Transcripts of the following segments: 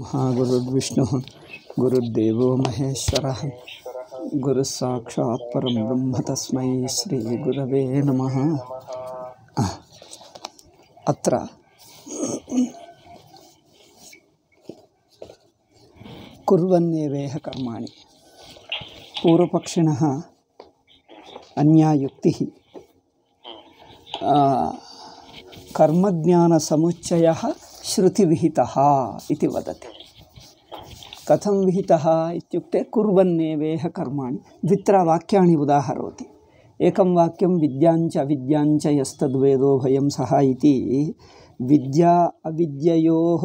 महागुरुर्विष्णुः गुरुर्देवो महेश्वरः गुरुस्साक्षात् परं ब्रह्म तस्मै श्रीगुरवे नमः अत्र कुर्वन्नेवेह कर्माणि पूर्वपक्षिणः अन्यायुक्तिः कर्मज्ञानसमुच्चयः श्रुति इति वदति कथं विहितः इत्युक्ते कुर्वन्नेवेह कर्माणि द्वित्रा वाक्यानि उदाहरोति एकं वाक्यं विद्याञ्च अविद्याञ्च यस्तद्वेदो सः इति विद्या अविद्ययोः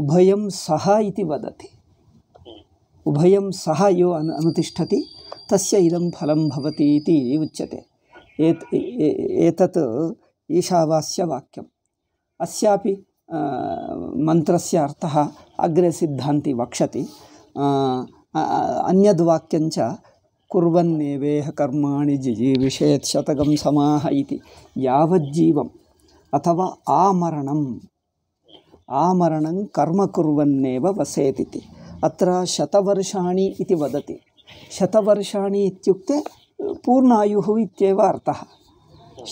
उभयं सः इति वदति उभयं सः यो अनु अनुतिष्ठति तस्य इदं फलं भवति इति उच्यते एतत् ईशावास्यवाक्यम् अस्यापि मन्त्रस्य अर्थः अग्रे सिद्धान्ति वक्षति अन्यद्वाक्यञ्च कुर्वन्नेवेह कर्माणि जि जीविषेत् शतकं समाह इति यावज्जीवम् अथवा आमरणम् आमरणं कर्म कुर्वन्नेव वसेत् अत्र शतवर्षाणि इति वदति शतवर्षाणि इत्युक्ते पूर्णायुः इत्येव अर्थः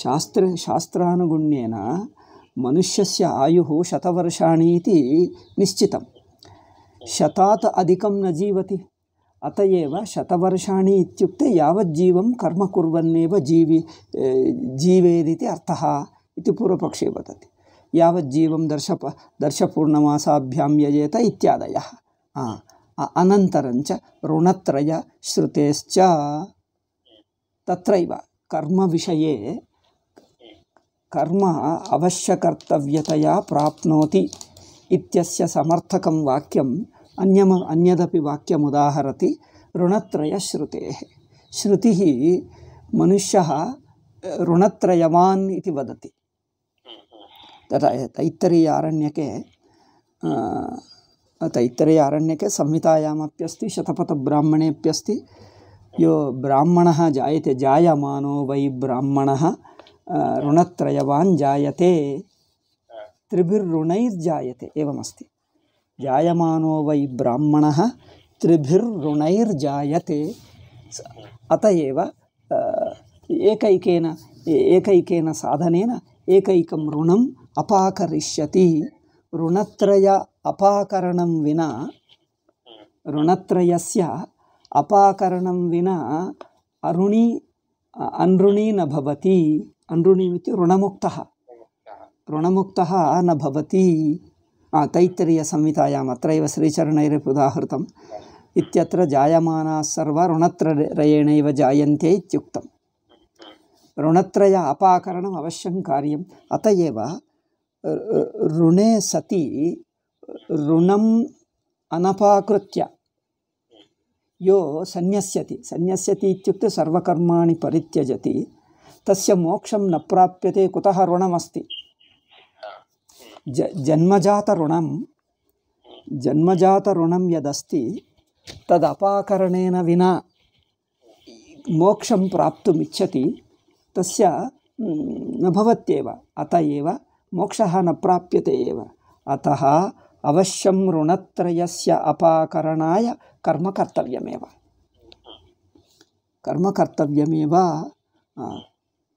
शास्त्रे शास्त्रानुगुण्येन मनुष्यस्य आयुः शतवर्षाणि इति निश्चितं शतात् अधिकं न जीवति अत एव शतवर्षाणि इत्युक्ते यावज्जीवं कर्म कुर्वन्नेव जीवे जीवेदिति अर्थः इति पूर्वपक्षे वदति यावज्जीवं दर्शप दर्शपूर्णमासाभ्यां व्यजेत इत्यादयः अ अनन्तरञ्च ऋणत्रयश्रुतेश्च तत्रैव कर्मविषये कर्म अवश्यकर्तव्यतया प्राप्नोति इत्यस्य समर्थकं वाक्यम् अन्यम् अन्यदपि वाक्यमुदाहरति ऋणत्रयश्रुतेः श्रुतिः मनुष्यः ऋणत्रयवान् इति वदति तथा तैत्तरीय आरण्यके तैत्तरीय आरण्यके संहितायामप्यस्ति शतपथब्राह्मणेऽप्यस्ति यो ब्राह्मणः जायते जायमानो वै ब्राह्मणः ऋणत्रयवान् जायते त्रिभिर्ऋणैर्जायते एवमस्ति जायमानो वै ब्राह्मणः त्रिभिर्ऋणैर्जायते अत एव एकैकेन एकैकेन साधनेन एकैकं ऋणम् अपाकरिष्यति ऋणत्रय अपाकरणं विना ऋणत्रयस्य अपाकरणं विना अरुणी अनृणी न भवति अनृणीमिति ऋणमुक्तः ऋणमुक्तः न भवति तैत्तरीयसंहितायाम् अत्रैव श्रीचरणैरपि उदाहृतम् इत्यत्र जायमानास्सर्वः ऋणत्र जायन्ते इत्युक्तम् ऋणत्रय अपाकरणम् अवश्यं कार्यम् अत एव ऋणे सति ऋणम् अनपाकृत्य यो सन्न्यस्यति सन्न्यस्यति इत्युक्ते सर्वकर्माणि परित्यजति तस्य मोक्षं न प्राप्यते कुतः ऋणमस्ति ज जन्मजातऋणं जन्मजातऋणं यदस्ति तदपाकरणेन विना मोक्षं प्राप्तुमिच्छति तस्य न भवत्येव अत एव मोक्षः न प्राप्यते एव अतः अवश्यं ऋणत्रयस्य अपाकरणाय कर्म कर्तव्यमेव कर्म कर्तव्यमेव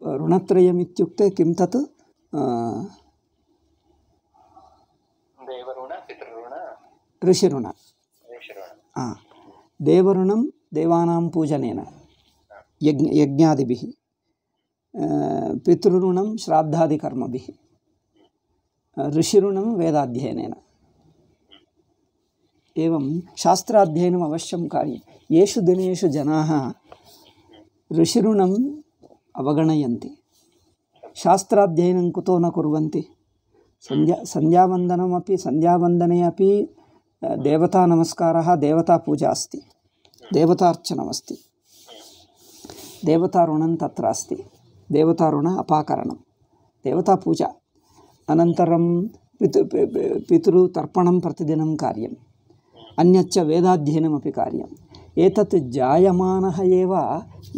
ऋणत्रयम् इत्युक्ते किं तत् ऋषिऋण देवऋणं देवानां पूजनेन यज्ञ यज्ञादिभिः पितृऋणं श्राद्धादिकर्मभिः ऋषिऋणं वेदाध्ययनेन एवं शास्त्राध्ययनम् अवश्यं कार्यं येषु दिनेषु जनाः ऋषिऋणं అవగణయంతి శాस्त्राध्ययनं कुतो न कुर्वन्ति सन्ध्या सन्ध्यावन्दनमपि सन्ध्यावन्दने अपि देवतानमस्कारः देवतापूजा अस्ति देवतार्चनमस्ति देवतारुणं तत्र अस्ति देवतारुण अपाकरणं देवतापूजा अनन्तरं पितृ पितृतर्पणं प्रतिदिनं कार्यम् अन्यच्च वेदाध्ययनमपि कार्यम् एतत् जायमानः एव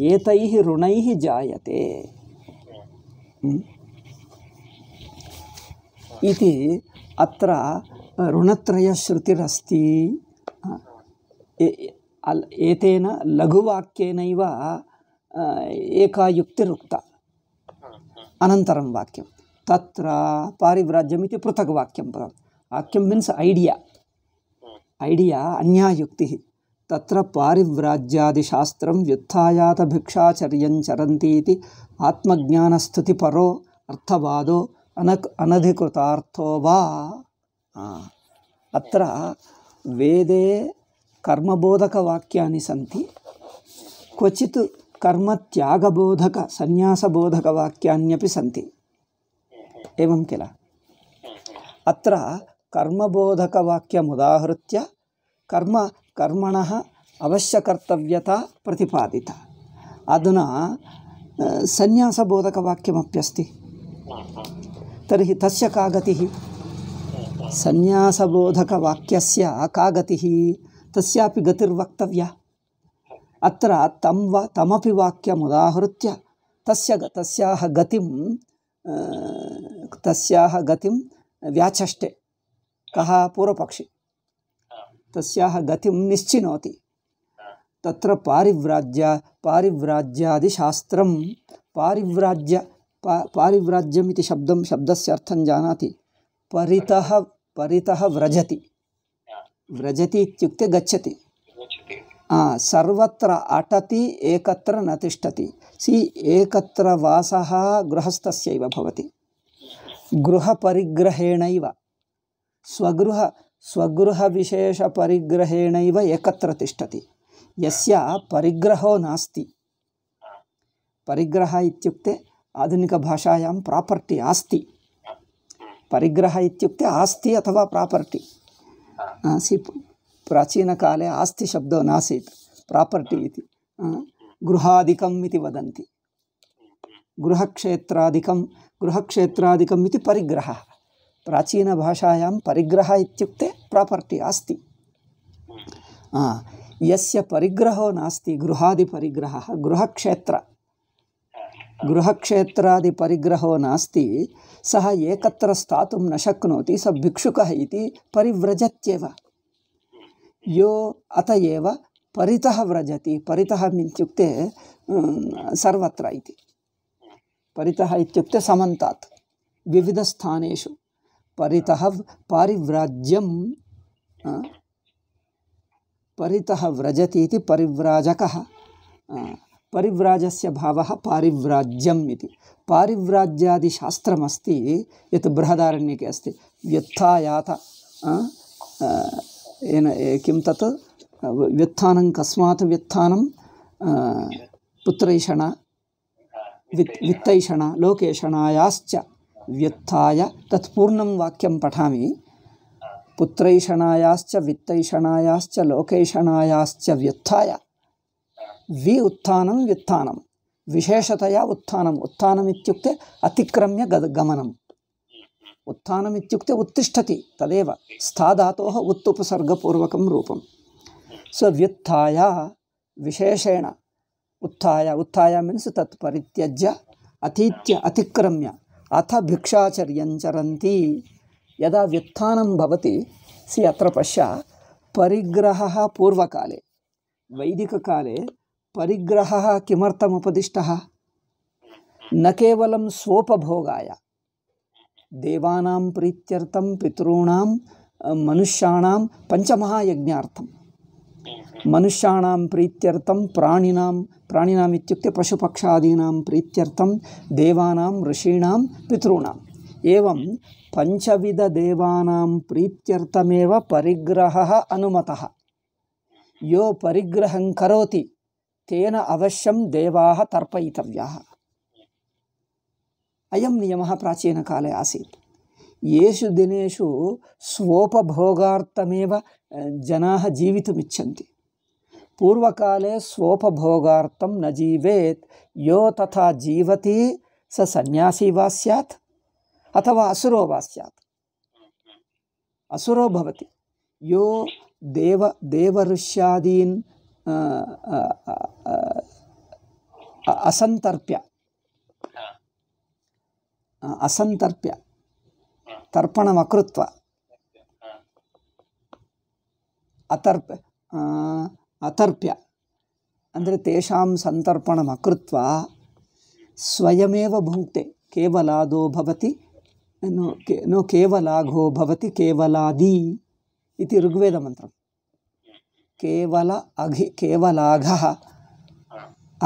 एतैः ऋणैः जायते अणत्रयश्रुतिरस्ती हाँ। हाँ। अत्र ऋणत्रयश्रुतिरस्ति हाँ। एतेन लघुवाक्येनैव एका युक्तिरुक्ता अनन्तरं वाक्यं तत्र पारिव्राज्यमिति पृथक् वाक्यं वाक्यं मीन्स् ऐडिया ऐडिया अन्या युक्तिः तत्र पारिव्राज्यादिशास्त्रं व्युत्थायातभिक्षाचर्यं चरन्तीति आत्मज्ञानस्तुतिपरो अर्थवादो अनक् अनधिकृतार्थो वा अत्र वेदे कर्मबोधकवाक्यानि सन्ति क्वचित् कर्मत्यागबोधकसन्न्यासबोधकवाक्यान्यपि सन्ति एवं किल अत्र कर्मबोधकवाक्यमुदाहृत्य कर्म कर्मण अवश्यकर्तव्यता प्रतिपादिता अधुना सन्न्यासबोधकवाक्यमप्यस्ति तर्हि तस्य का गतिः सन्न्यासबोधकवाक्यस्य का गतिः तस्यापि गतिर्वक्तव्या अत्र तं वा तमपि वाक्यमुदाहृत्य तस्य तस्याः गतिं तस्याः गतिं व्याचष्टे कः पूर्वपक्षी तस्याह गतिम निश्चिनोति तत्र पारिव्राज्य पारिव्राज्यादि शास्त्रम पारिव्राज्य पा इति शब्दम शब्दस्य अर्थं जानाति परितः परितः व्रजति व्रजति इत्युक्ते गच्छति सर्वत्र अटति एकत्र न तिष्ठति सि एकत्र वासः गृहस्थस्यैव भवति गृहपरिग्रहेणैव स्वगृह स्वगृहविशेषपरिग्रहेणैव एकत्र तिष्ठति यस्य परिग्रहो नास्ति परिग्रहः इत्युक्ते आधुनिकभाषायां प्रापर्टि आस्ति परिग्रहः इत्युक्ते आस्ति अथवा प्रापर्टि सि प्राचीनकाले आस्तिशब्दो नासीत् प्रापर्टि इति गृहादिकम् इति वदन्ति गृहक्षेत्रादिकं गृहक्षेत्रादिकम् इति परिग्रहः प्राचीनभाषायां परिग्रहः इत्युक्ते प्रापर्टी अस्ति यस्य परिग्रहो नास्ति गृहादिपरिग्रहः गृहक्षेत्र गृहक्षेत्रादिपरिग्रहो नास्ति सः एकत्र स्थातुं न शक्नोति स भिक्षुकः इति परिव्रजत्येव यो अत एव परितः व्रजति परितः इत्युक्ते सर्वत्र इति परितः इत्युक्ते समन्तात् विविधस्थानेषु परितः पारिव्राज्यं परितः व्रजति इति परिव्राजकः परिव्राजस्य भावः पारिव्राज्यम् इति पारिव्राज्यादिशास्त्रमस्ति यत् बृहदारण्यके अस्ति व्यत्थायात येन किं तत् व्युत्थानं कस्मात् व्युत्थानं पुत्रैषणा वित् वित्तैषणा लोकेषणायाश्च व्यत्थाय तत्पूर्ण वाक्यं पठामि पुत्रैषणायाश्च वित्तैषणायाश्च लोकैषणायाश्च व्यत्थाय वि उत्थानं व्युत्थानं विशेषतया उत्थानम् उत्थानमित्युक्ते अतिक्रम्य गद गमनम् हम्म। उत्थानमित्युक्ते उत्तिष्ठति तदेव स्थाधातोः उत्तुपसर्गपूर्वकं रूपं हम्म। सो व्युत्थाय विशेषेण उत्थाय उत्थाय मीन्स् तत् परित्यज्य अतीत्य अतिक्रम्य अथ भिक्षाचर्यञ्चरन्ति यदा व्युत्थानं भवति सि अत्र पश्य परिग्रहः पूर्वकाले काले परिग्रहः किमर्थमुपदिष्टः न केवलं स्वोपभोगाय देवानां प्रीत्यर्थं पितॄणां मनुष्याणां पञ्चमहायज्ञार्थं मनुष्याणां प्रीत्यर्थं प्राणिनां प्राणिनाम् इत्युक्ते पशुपक्षादीनां प्रीत्यर्थं देवानां ऋषीणां पितॄणाम् एवं पञ्चविधदेवानां प्रीत्यर्थमेव परिग्रहः अनुमतः यो परिग्रहं करोति तेन अवश्यं देवाः तर्पयितव्याः अयं नियमः प्राचीनकाले आसीत् येषु दिनेषु स्वोपभोगार्थमेव जनाः जीवितुमिच्छन्ति पूर्वकाले स्वोपभोगार्थं न जीवेत् यो तथा जीवति स सन्यासी वा स्यात् अथवा असुरो वा स्यात् असुरो भवति यो देव देवऋष्यादीन् असन्तर्प्य असन्तर्प्य तर्पणमकृत्व अतर्प अतर्प्य ಅಂದರೆ ತೇಷಾಂ ಸಂತರ್ಪಣಮಕೃತ್ವ ಸ್ವಯಮೇವ ಭುಂಕ್ತೆ ಕೇವಲಾದೋ ಭವತಿ ನೋ ಕೇ ನೋ ಕೇವಲಾಘೋ ಭವತಿ ಕೇವಲಾದಿ ಇತಿ ಋಗ್ವೇದ ಮಂತ್ರ ಕೇವಲ ಅಘಿ ಕೇವಲಾಘ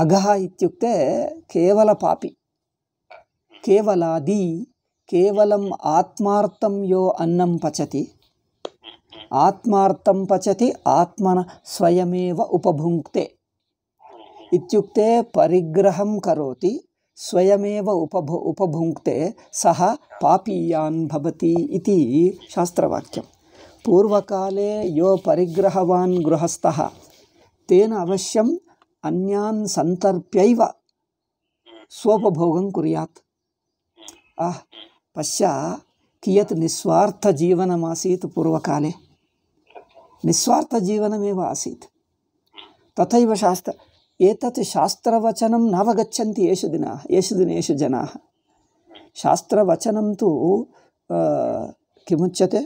ಅಘಃ ಇತ್ಯುಕ್ತೆ ಕೇವಲ ಪಾಪಿ ಕೇವಲಾದಿ केवलम् आत्मार्थं यो अन्नं पचति आत्मार्थं पचति आत्मन स्वयमेव उपभुंक्ते इत्युक्ते परिग्रहं करोति स्वयमेव उपभु उपभुंक्ते सह पापीयान् भवति इति शास्त्रवाक्यं पूर्वकाले यो परिग्रहवान गृहस्थः तेन अवश्यम अन्यान सन्तर्प्यैव स्वोपभोगं कुर्यात् आह् పశ్య కియత్ నిస్వార్థ జీవనమాసీత్ పూర్వకాలే నిస్వార్థ జీవనమేవ ఆసీత్ తథైవ శాస్త్ర ఏతత్ శాస్త్రవచనం నవగచ్చంతి ఏషు దినా ఏషు దినేషు జనా శాస్త్రవచనం తు కిముచ్యతే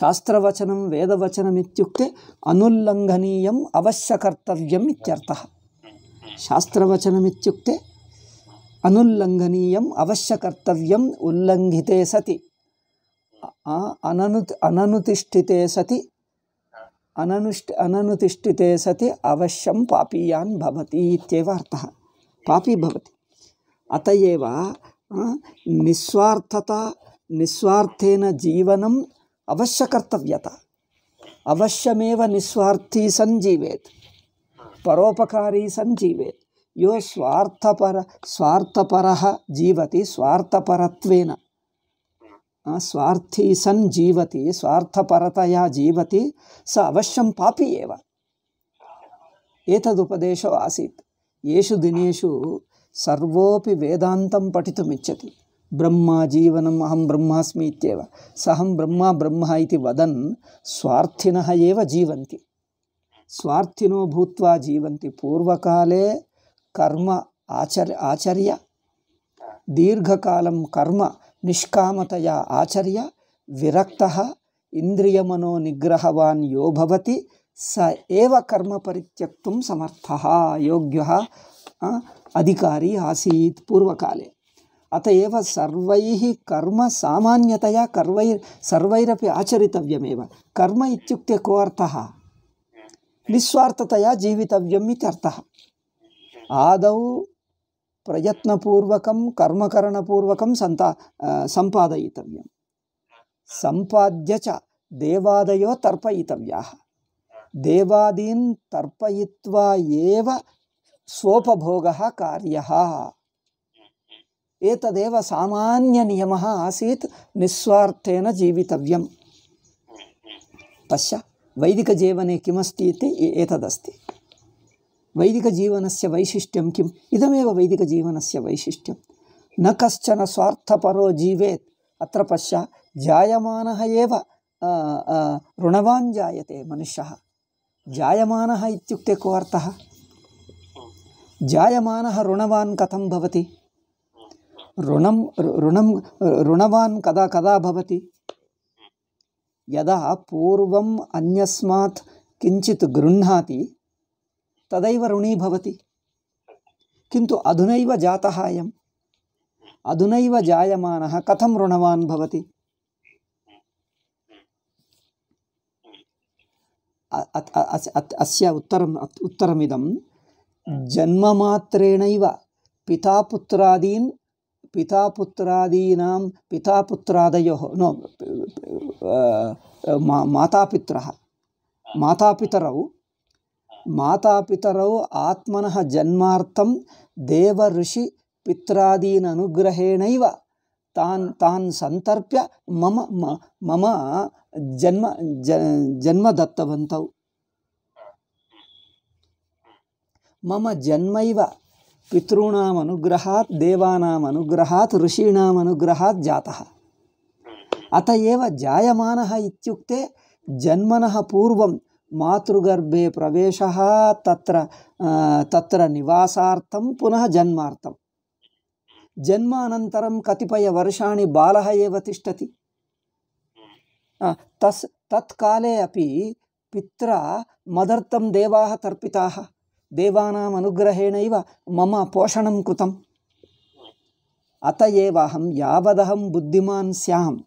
శాస్త్రవచనం వేదవచనమిత్యుక్తే అనుల్లంఘనీయం అవశ్యకర్తవ్యం ఇత్యర్థ శాస్త్రవచనమిత్యుక్తే अनुल्लङ्घनीयम् अवश्यकर्तव्यम् उल्लङ्घिते सति अननुतिष्ठिते सति अननुष्ठ अननुतिष्ठिते सति अवश्यं पापीयान् भवति इत्येव अर्थः पापी भवति अत एव निःस्वार्थता निःस्वार्थेन जीवनम् अवश्यकर्तव्यता अवश्यमेव निस्वार्थी सञ्जीवेत् परोपकारी सञ्जीवेत् ಯೋ ಸ್ವಾರ್ಥಪರ ಸ್ವಾರ್ಥಪರ ಜೀವತಿ ಸ್ವಾರ್ಥಪರತ್ವೇನ ಸ್ವಾರ್ಥಿ ಸನ್ ಜೀವತಿ ಸ್ವಾರ್ಥಪರತೆಯ ಜೀವತಿ ಸ ಅವಶ್ಯಂ ಪಾಪಿ ಏವ ಏತದುಪದೇಶೋ ಆಸೀತ್ ಯೇಷು ದಿನೇಷು ಸರ್ವೋಪಿ ವೇದಾಂತಂ ಪಠಿತುಮಿಚ್ಛತಿ ಬ್ರಹ್ಮ ಜೀವನಂ ಅಹಂ ಬ್ರಹ್ಮಾಸ್ಮಿ ಇತ್ಯೇವ ಸಹಂ ಬ್ರಹ್ಮ ಬ್ರಹ್ಮ ಇತಿ ವದನ್ ಸ್ವಾರ್ಥಿನಃ ಏವ ಜೀವಂತಿ ಸ್ವಾರ್ಥಿನೋ ಭೂತ್ವಾ ಜೀವಂತಿ ಪೂರ್ವಕಾಲೇ कर्म आचर आचर्य दीर्घकाल कर्म निष्कामतया आचर्य विरक्त विरक्तः इन्द्रियमनोनिग्रहवान् यो भवति स एव कर्म परित्यक्तुं समर्थः योग्यः अधिकारी आसीत् पूर्वकाले अत एव सर्वैः कर्म सामान्यतया कर्वैर् सर्वैरपि आचरितव्यमेव कर्म इत्युक्ते को अर्थः निस्वार्थतया जीवितव्यम् इति अर्थः आद प्रयत्नपूर्वक कर्मकूर्वक सन्ता सम्पादयितव्यं सम्पाद्य च देवादयो तर्पयितव्याः देवादीन् तर्पयित्वा एव स्वोपभोगः कार्यः निस्वार्थेन जीवितव्यं पश्य वैदिकजीवने किमस्ती इति एतदस्ति वैदिकजीवनस्य वैशिष्ट्यं किम् इदमेव वैदिकजीवनस्य वैशिष्ट्यं न कश्चन स्वार्थपरो जीवेत् अत्र पश्य जायमानः एव ऋणवान् जायते मनुष्यः जायमानः इत्युक्ते को अर्थः जायमानः ऋणवान् कथं भवति ऋणं ऋणं ऋणवान् कदा कदा भवति यदा पूर्वम् अन्यस्मात् किञ्चित् गृह्णाति तदैव ऋणी भवति किन्तु अधुनैव जातः अयम् अधुनैव जायमानः कथं ऋणवान् भवति अस्य उत्तरम् उत्तरमिदं जन्ममात्रेणैव पितापुत्रादीन् पितापुत्रादीनां पितापुत्रादयोः नो मातापित्रः मातापितरौ मातापितरौ आत्मनः जन्मार्थं देवऋषिपित्रादीननुग्रहेणैव तान् तान् सन्तर्प्य मम मम जन्म जन्म दत्तवन्तौ मम जन्मैव पितॄणाम् अनुग्रहात् देवानाम् अनुग्रहात् ऋषीणाम् अनुग्रहात् जातः अत एव जायमानः इत्युक्ते जन्मनः पूर्वं मातृगर्भे प्रवेश तत्र तत्र निवासार्थं पुनः जन्मार्थं जन्मानन्तरं कतिपयवर्षाणि बालः एव तिष्ठति तस् तत्काले अपि पित्रा मदर्थं देवाः तर्पिताः देवानाम् अनुग्रहेणैव मम पोषणं कृतम् अत एव अहं यावदहं बुद्धिमान् स्याम्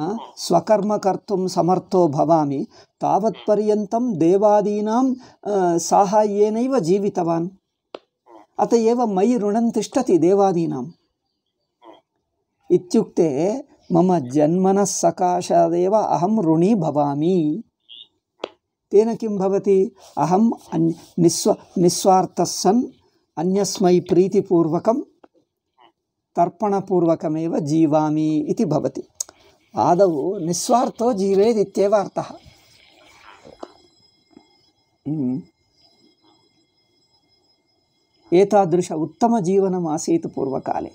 स्वकर्म कर्तुं समर्थो भवामि तावत्पर्यन्तं देवादीनां साहाय्येनैव जीवितवान् अत एव मयि ऋणं तिष्ठति देवादीनाम् इत्युक्ते मम जन्मनः सकाशादेव अहं ऋणी भवामि तेन किं भवति अहम् अन्य निस्व निस्वार्थः अन्यस्मै प्रीतिपूर्वकं तर्पणपूर्वकमेव जीवामि इति भवति आदौ निस्वार्थो जीवेदित्येव अर्थः हम्म। एतादृश जीवन आसी पूर्वकाले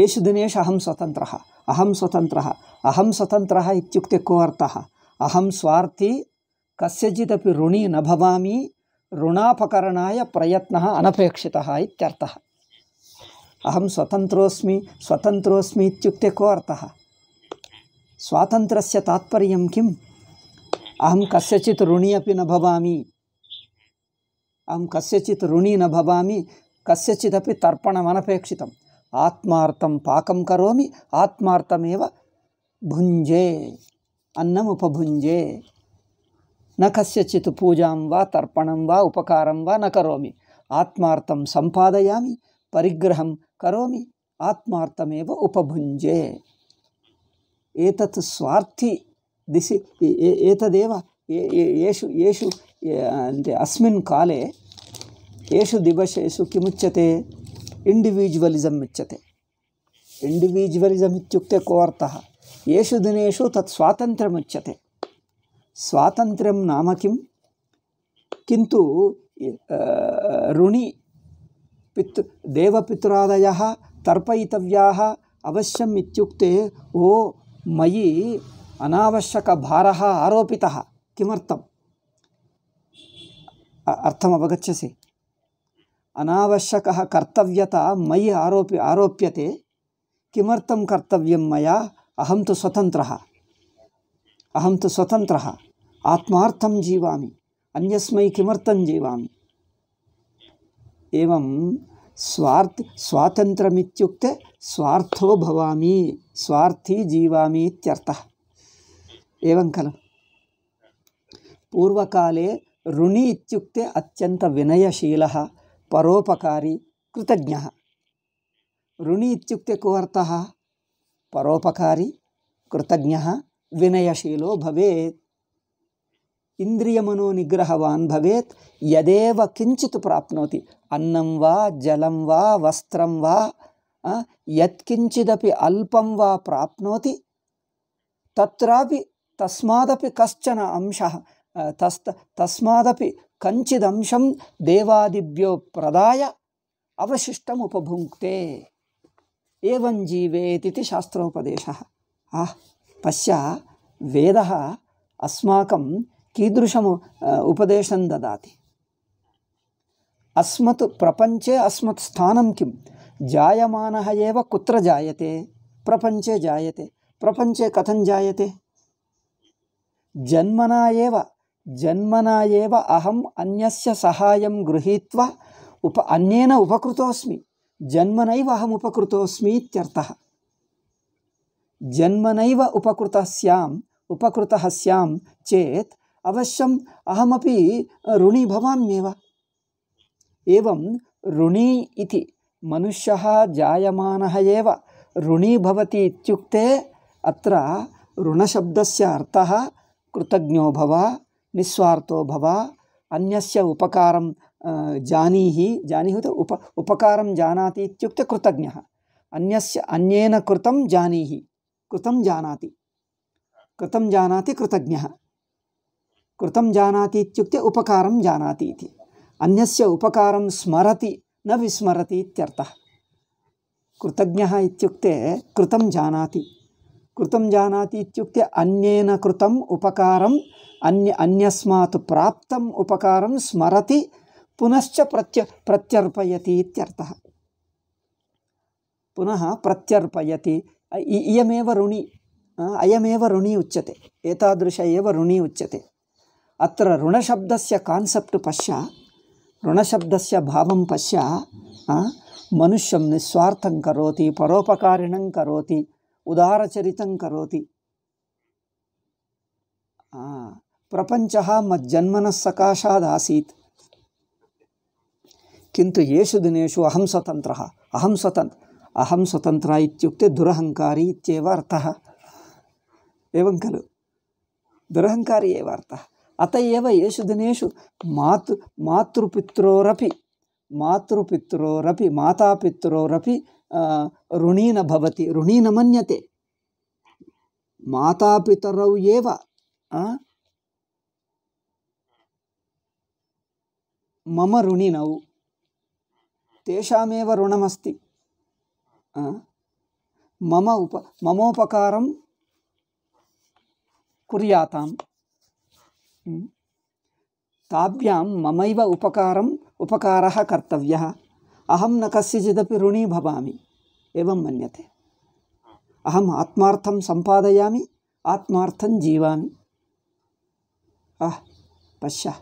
येषु दिन अहम स्वतंत्र अहम स्वतंत्र अहम स्वतंत्र अहम को अर्थः अहम स्वार्थी कस्यचिदपि ऋणी न भवामी ऋणापकरणा प्रयत्न अनपेक्षितः अहम स्वतंत्रोस्मी स्वतंत्रोस्मी को अर्थ स्वातंत्र तात्पर्य किम् अहम कस्यचि ऋणी अभी न भवामी अहम कस्यचि ऋणी न भवामि कस्यचिदी तर्पणमनपेक्षित आत्मा पाक कौमी आत्मार्थमेव भुंजे अन्नमुपभुञ्जे न कस्यचि पूजा व तर्पण व उपकार न कौमी आत्मा संपादयामी परिग्रहं कौमी आत्मा उपभुंजे एतत् स्वार्थी दिशि एतदेव येषु येषु अस्मिन् काले येषु दिवसेषु किमुच्यते इण्डिविजुवलिसम् उच्यते इण्डिविजुवलिसम् इत्युक्ते को अर्थः येषु दिनेषु तत् स्वातन्त्र्यमुच्यते स्वातन्त्र्यं नाम किं किन्तु ऋणि पित् देवपितुरादयः तर्पयितव्याः अवश्यम् इत्युक्ते ओ मयि अनावश्यक भार आरोप अर्थम् अर्थमगछसी अनावश्यक कर्तव्यता मयि आरोप आरोप्यते किमर्थं कर्तव्य मैं अहम तो स्वतंत्र अहम तो स्वतंत्र आत्मा जीवामी अन्यस्मै किमर्थं जीवामी एवं स्वार्थ स्वातंत्रुक्त स्वार्थो भवामी स्वार्थी जीवामी एवं खल पूर्वकाले ऋणी अत्यंत विनयशील परोपकारी कृतज्ञ ऋणी को अर्थ परोपकारी कृतज्ञ विनयशीलो भवेत् इन्द्रियमनोनिग्रहवान् भवेत् यदेव किञ्चित् प्राप्नोति अन्नं वा जलं वा वस्त्रं वा यत्किञ्चिदपि अल्पं वा प्राप्नोति तत्रापि तस्मादपि कश्चन अंशः तस् तस्मादपि कञ्चिदंशं देवादिभ्यो प्रदाय अवशिष्टम् उपभुङ्क्ते एवं जीवेदिति शास्त्रोपदेशः आह पश्य वेदः अस्माकं कीदृशम् उपदेशं ददाति अस्मत् प्रपंचे अस्मत् स्थानं किं जायमानः एव कुत्र जायते प्रपञ्चे जायते प्रपञ्चे कथं जायते जन्मना एव जन्मना एव अहम् अन्यस्य सहायं गृहीत्वा उप अन्येन उपकृतोऽस्मि जन्मनैव अहम् उपकृतोऽस्मि इत्यर्थः जन्मनैव उपकृतः स्याम् उपकृतः स्यां चेत् अवश्यम् अहमपि ऋणी भवाम्येव एवं ऋणी इति मनुष्य जायमानः ऋणी भवती इत्युक्ते अत्र ऋणशब्दस्य अर्थः कृतज्ञो भव निस्वार्थो भव अन्यस्य उपकारं जानीहि जानीहि उप उपकारं जानाति इत्युक्ते कृतज्ञः अन्यस्य अन्येन कृतं जानीहि कृतं जानाति कृतं जानाति कृतज्ञः कृतं जानाति इत्युक्ते उपकारं जानाति इति अन्यस्य उपकारं स्मरति न विस्मरति इत्यर्थः कृतज्ञः इत्युक्ते कृतं जानाति कृतं जानाति इत्युक्ते अन्येन कृतम् उपकारम् अन्य अन्यस्मात् प्राप्तम् उपकारं स्मरति पुनश्च प्रत्य प्रत्यर्पयति इत्यर्थः पुनः प्रत्यर्पयति इयमेव ऋणि अयमेव ऋणि उच्यते एतादृश एव ऋणि उच्यते अत्र ऋणशब्दस्य कान्सेप्ट् पश्य से भाव पश्य मनुष्य निस्वाथ करोति परोपकारिण करोति उदारचरित करोति प्रपंच मज्जन्मनः सकाशादी किंतु येषु दिनेषु अहम स्वतंत्र अहम स्वतंत्र अहम स्वतंत्र दुरहंकारी अर्थ एवं खलु दुरहंकारी एव అత ఏవ యేషు దినేషు మాతృ మాతృపిత్రోరపి మాతృపిత్రోరపి మాతాపిత్రోరపి రుణీన భవతి రుణీన మన్యతే మాతాపితరౌ ఏవ మమ రుణినౌ తేషామేవ రుణమస్తి మమ ఉప మమోపకారం కుర్యాతాం ताभ्यां ममैव उपकारम् उपकारः कर्तव्यः अहं न कस्यचिदपि ऋणी भवामि एवं मन्यते अहम् आत्मार्थं सम्पादयामि आत्मार्थं जीवामि आह पश्य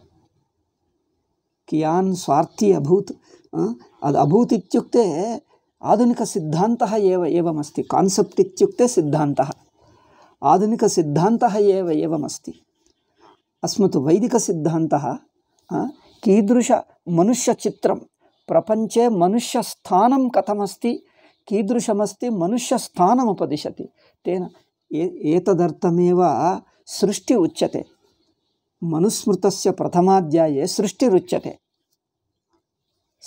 कियान् स्वार्थी अभूत् अभूत् इत्युक्ते आधुनिकसिद्धान्तः एव एवमस्ति कान्सेप्ट् इत्युक्ते सिद्धान्तः आधुनिकसिद्धान्तः एव एवमस्ति अस्मत् वैदिकसिद्धान्तः कीदृशमनुष्यचित्रं प्रपञ्चे मनुष्यस्थानं कथमस्ति कीदृशमस्ति मनुष्यस्थानमुपदिशति तेन ए एतदर्थमेव सृष्टि उच्यते मनुस्मृतस्य प्रथमाध्याये सृष्टिरुच्यते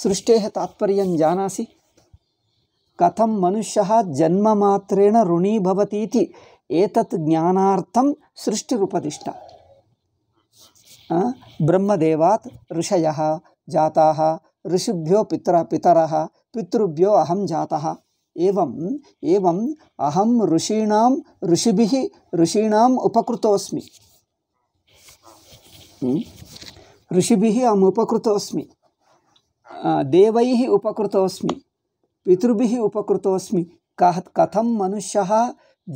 सृष्टेः तात्पर्यं जानासि कथं मनुष्यः जन्ममात्रेण ऋणी भवतीति एतत् ज्ञानार्थं सृष्टिरुपदिष्टा ब्रह्मदेवात् ऋषयः जाताः ऋषिभ्यो पितर पितरः पितृभ्यो अहं जातः एवम् एवम् अहं ऋषीणां ऋषिभिः ऋषीणाम् उपकृतोऽस्मि ऋषिभिः अहम् उपकृतोऽस्मि देवैः उपकृतोऽस्मि पितृभिः उपकृतोऽस्मि कः कथं मनुष्यः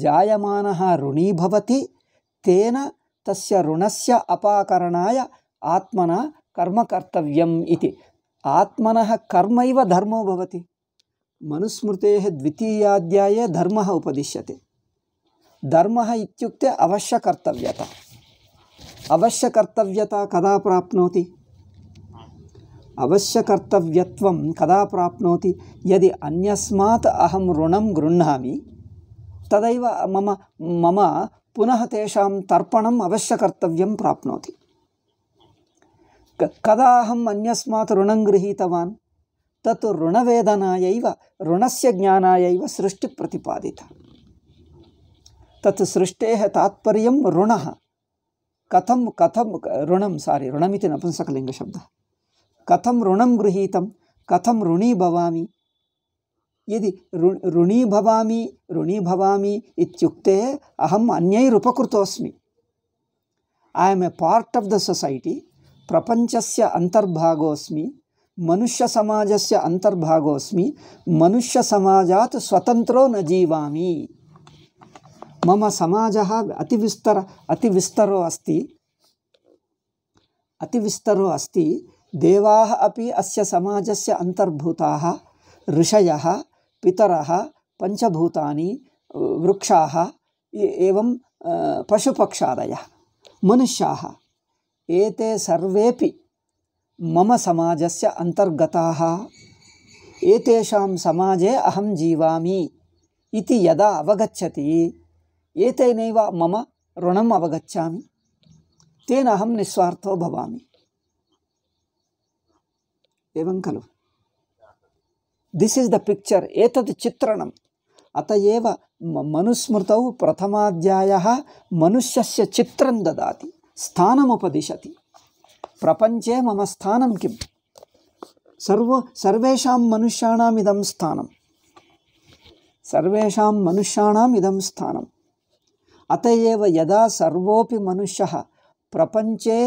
जायमानः ऋणी भवति तेन तस्य ऋणस्य अपाकरणाय आत्मना कर्म कर्तव्यम् इति आत्मनः कर्मैव धर्मो भवति मनुस्मृतेः द्वितीयाध्याये धर्मः उपदिश्यते धर्मः इत्युक्ते अवश्यकर्तव्यता अवश्यकर्तव्यता कदा प्राप्नोति अवश्यकर्तव्यत्वं कदा प्राप्नोति यदि अन्यस्मात् अहं ऋणं गृह्णामि तदैव मम मम पुनः तेषां तर्पणम् अवश्यकर्तव्यं प्राप्नोति कदा अहम् अन्यस्मात् ऋणं गृहीतवान् तत् ऋणवेदनायैव ऋणस्य ज्ञानायैव सृष्टिप्रतिपादितः तत् सृष्टेः तात्पर्यं ऋणः कथं कथं ऋणं सारि ऋणमिति नपुंसकलिङ्गशब्दः कथं ऋणं गृहीतं कथं ऋणीभवामि यदि ऋ ऋणी भवामी ऋणी भवामी इत्युक्ते अहम् अन्यैरुपकृतोऽस्मि I am a part of the society प्रपञ्चस्य अन्तर्भागोऽस्मि मनुष्यसमाजस्य अन्तर्भागोऽस्मि मनुष्यसमाजात् स्वतन्त्रो न जीवामि मम समाजः अतिविस्तर अतिविस्तरो अस्ति अतिविस्तरो अस्ति देवाः अपि अस्य समाजस्य अन्तर्भूताः ऋषयः पितर पंचभूता वृक्षा एवं पशुपक्षादय मनुष्या एते मम समाजस्य अंतर्गता सामजे अहम जीवामी यदा अवगछति एन मम ऋणम् अवगच्छामि तेन अहं निस्वार्थो भवामि एवं खलु ದಿಸ್ ಈಸ್ ದ ಪಿಕ್ಚರ್ ಏತದ್ ಚಿತ್ರಣಂ ಅತ ಏವ ಮನುಸ್ಮೃತೌ ಪ್ರಥಮಾಧ್ಯಾಯ ಮನುಷ್ಯಸ್ಯ ಚಿತ್ರಂ ದದಾತಿ ಸ್ಥಾನಮುಪದಿಶತಿ ಪ್ರಪಂಚೆ ಮಮ ಸ್ಥಾನಂ ಕಿಂ ಸರ್ವ ಸರ್ವೇಷಾಂ ಮನುಷ್ಯಾಣಾಂ ಇದಂ ಸ್ಥಾನಂ ಸರ್ವೇಷಾಂ ಮನುಷ್ಯಾಣಾಂ ಇದಂ ಸ್ಥಾನಂ ಅತ ಏವ ಯದಾ ಸರ್ವೋಪಿ ಮನುಷ್ಯಃ ಪ್ರಪಂಚೆ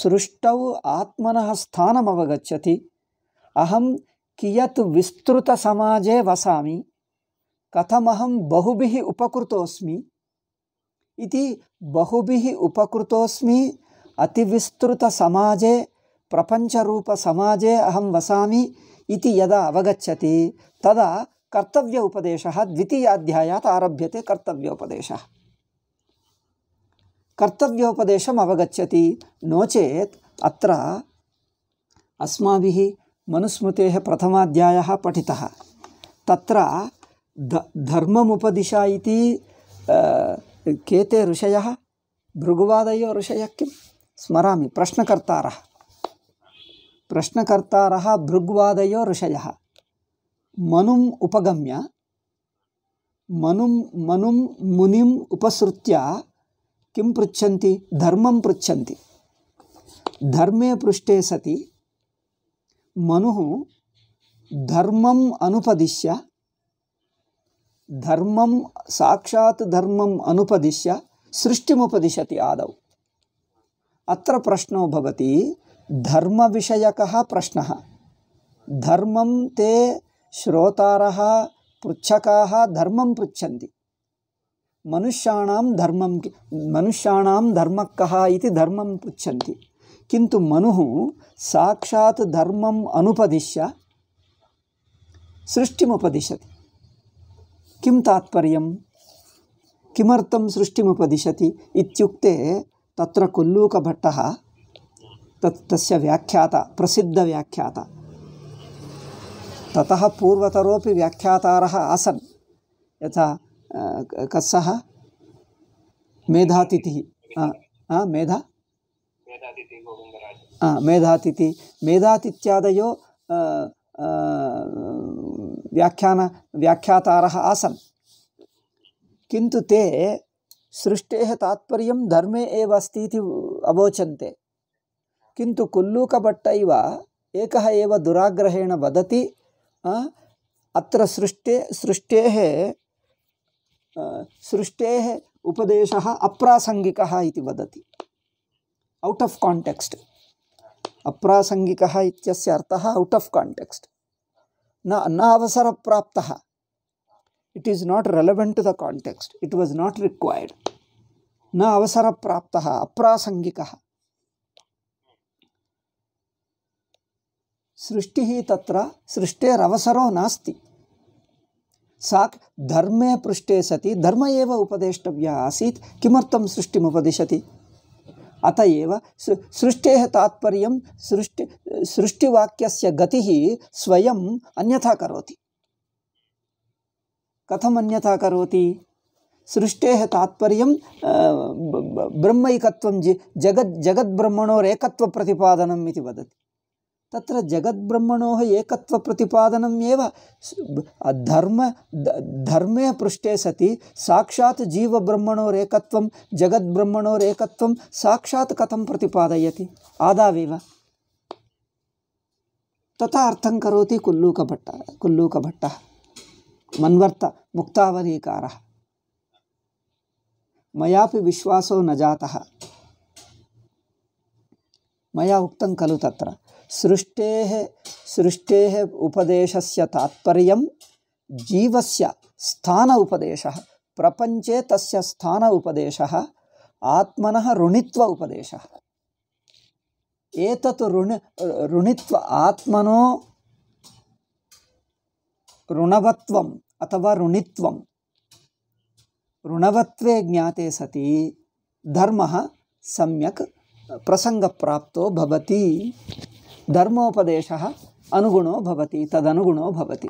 ಸೃಷ್ಟೌ ಆತ್ಮನಃ ಸ್ಥಾನಮವಗಚ್ಚತಿ ಅಹಂ कियत् विस्तृतसमाजे वसामि कथमहं बहुभिः उपकृतोऽस्मि इति बहुभिः उपकृतोऽस्मि अतिविस्तृतसमाजे प्रपञ्चरूपसमाजे अहं वसामि इति यदा अवगच्छति तदा कर्तव्य उपदेशः द्वितीयाध्यायात् आरभ्यते कर्तव्योपदेशः कर्तव्योपदेशम् अवगच्छति नो चेत् अत्र अस्माभिः मनुस्मृते प्रथमाध्याय पठि त्र धर्म मुपदिशा के ऋषय भृगुवाद ऋषय कि किं प्रश्नकर्ता प्रश्नकर्ता प्रश्नकर्तारः भृग्वादयो ऋषयः उपगम्य मनु मनु मुनि उपसृत्य किं पृछति धर्म पृछति धर्मे पृष्ठे सति मनु धर्म अनुपदिश्य धर्म साक्षात् धर्म अनुपदिश्य सृष्टिमुपदिशति आदौ अत्र प्रश्नो भवति विषयक प्रश्न धर्म ते श्रोता पृछका धर्म पृच्छन्ति मनुष्याणां धर्मं मनुष्याणां धर्मः कः इति धर्मं पृच्छन्ति किंतु मनु साक्षात धर्म अनुपदिश्य सृष्टिमुपदिशति किं किम किमर्थं सृष्टिमुपदिशति इत्युक्ते तत्र कुल्लूकभट्टः तत् तस्य व्याख्याता प्रसिद्धव्याख्याता ततः पूर्वतरोपि व्याख्यातारः आसन् यथा कः सः मेधातिथिः मेधा मेधातिथि ಮೇಧಾತಿಥ್ಯಾದಯೋ व्याख्यान ವ್ಯಾಖ್ಯಾತಾರः ಆಸन् किन्तु ते सृष्टेः तात्पर्यं धर्मे एव अस्ति इति अवोचन्ते किन्तु कुल्लूकभट्ट इव एकः एव दुराग्रहेण वदति अत्र सृष्टे सृष्टेः सृष्टेः उपदेशः अप्रासङ्गिकः इति वदति औट् आफ् काटेक्स्ट अप्रासंगिक अर्थ औट् आफ् न न प्राप्त it is not relevant to the context it was not required न प्राप्त अप्रासंगिक सृष्टि तत्र सृष्टेरवसरो नास्ति सा धर्मे पृष्ठे सति धर्म एव उपदेष्टव्या आसीत् किमर्थं सृष्टिमुपदिशति अतएव सृष्टे तात्पर्य सृष्टि सृष्टिवाक्य गति स्वयं अन्यथा करोति कथम अन्यथा करोति सृष्टे तात्पर्य ब्रह्मैकत्वं जगद जगद् जगद्ब्रह्मणोरेकत्वप्रतिपादनम् इति तत्र जगद्ब्रह्मणोः एकत्वप्रतिपादनम् एव धर्म धर्मे पृष्ठे सति साक्षात् जीवब्रह्मणोरेकत्वं जगद्ब्रह्मणोरेकत्वं साक्षात् कथं प्रतिपादयति आदावेव तथा अर्थं करोति कुल्लूकभट्ट कुल्लूकभट्टः मन्वर्त मुक्तावलीकारः मयापि विश्वासो न जातः मया उक्तं खलु तत्र सृष्टे सृष्टे उपदेश से तात्पर्य जीव से स्थान उपदेश प्रपंचे तस्य स्थान उपदेश आत्मन ऋणित्व उपदेश एतत् ऋण ऋणित्व आत्मनो ऋणवत्वम् अथवा ऋणित्वं ऋणवत्वे ज्ञाते सति धर्मः सम्यक् प्रसङ्गप्राप्तो भवति धर्मोपदेश अनुगुणो भवति तदनुगुणो भवति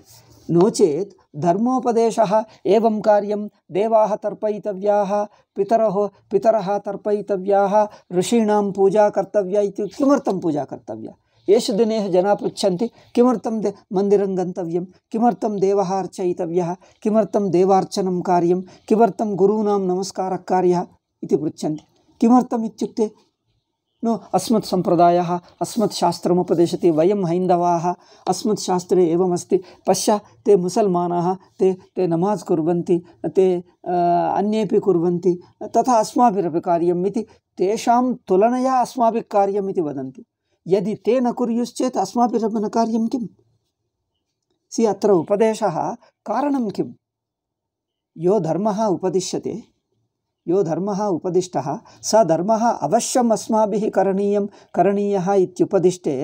नो चेत् धर्मोपदेशः एवं कार्यं पितर तर्पयितव्याः पितरः पितरः पूजा कर्तव्या इति पूजा कर्तव्या येषु दिनेषु जना पृछति किम मंदर मन्दिरं किम देव देवः किम देवाचन कार्यम किम किमर्थं नमस्कार कार्य कार्यः किमर्थमुक्त नो अस्मत्सम्प्रदायः अस्मत्शास्त्रमुपदिशति वयं हैन्दवाः अस्मत्शास्त्रे एवमस्ति पश्य ते मुसल्मानाः ते ते नमाज़् कुर्वन्ति ते अन्येपि कुर्वन्ति तथा अस्माभिरपि कार्यम् तुलनया अस्माभिः कार्यम् इति यदि ते न कुर्युश्चेत् अस्माभिरपि न कार्यं किम् सि अत्र उपदेशः किं यो धर्मः उपदिश्यते यो धर्म उपदिष्टः स धर्म अवश्य अस्माभिः करणीयं करणीयः इत्युपदिष्टे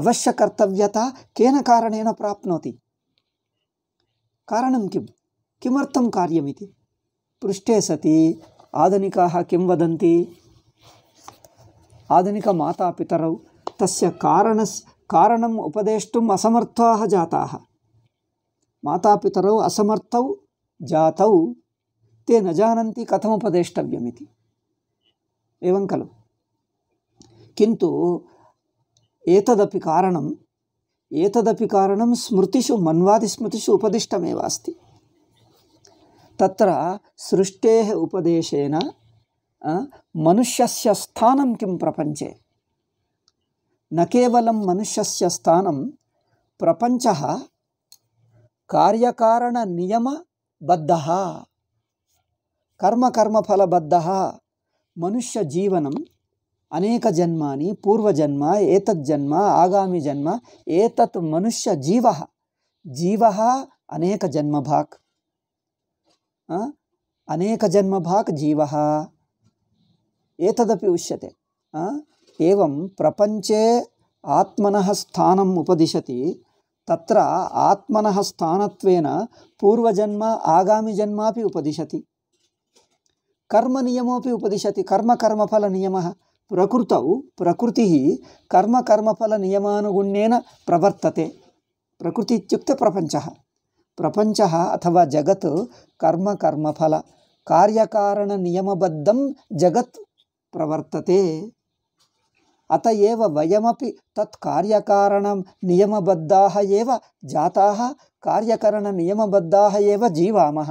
अवश्यकर्तव्यता केन कारणेन प्राप्नोति कारणं किं किमर्थं कार्यमिति पृष्टे सति आधुनिकाः किं वदन्ति आधुनिकमातापितरौ तस्य कारणस् कारणम् उपदेष्टुम् असमर्थाः जाताः मातापितरौ असमर्थौ जातौ ते न जानन्ति कथमुपदेष्टव्यमिति एवं खलु किन्तु एतदपि कारणम् एतदपि कारणं स्मृतिषु मन्वादिस्मृतिषु उपदिष्टमेव अस्ति तत्र सृष्टेः उपदेशेन मनुष्यस्य स्थानं किं प्रपञ्चे न केवलं मनुष्यस्य स्थानं प्रपञ्चः कार्यकारणनियमबद्धः जीवन अनेक जन्मा पूर्वजन्म जीव अनेक जन्म मनुष्यजीवः अनेक जन्म अनेकजन्मभाक् जीव एक उच्य एवं प्रपंचे आत्मन स्थान उपदिशति तत्र आत्मन स्थान पूर्वजन्म आगामिजन्मापि उपदिशति कर्मनियमोऽपि उपदिशति कर्मकर्मफलनियमः प्रकृतौ प्रकृतिः कर्मकर्मफलनियमानुगुणेन प्रवर्तते प्रकृतिः इत्युक्ते प्रपञ्चः प्रपञ्चः अथवा जगत् कर्मकर्मफल कार्यकारणनियमबद्धं जगत् प्रवर्तते अत एव वयमपि तत् कार्यकारणनियमबद्धाः एव जाताः कार्यकरणनियमबद्धाः एव जीवामः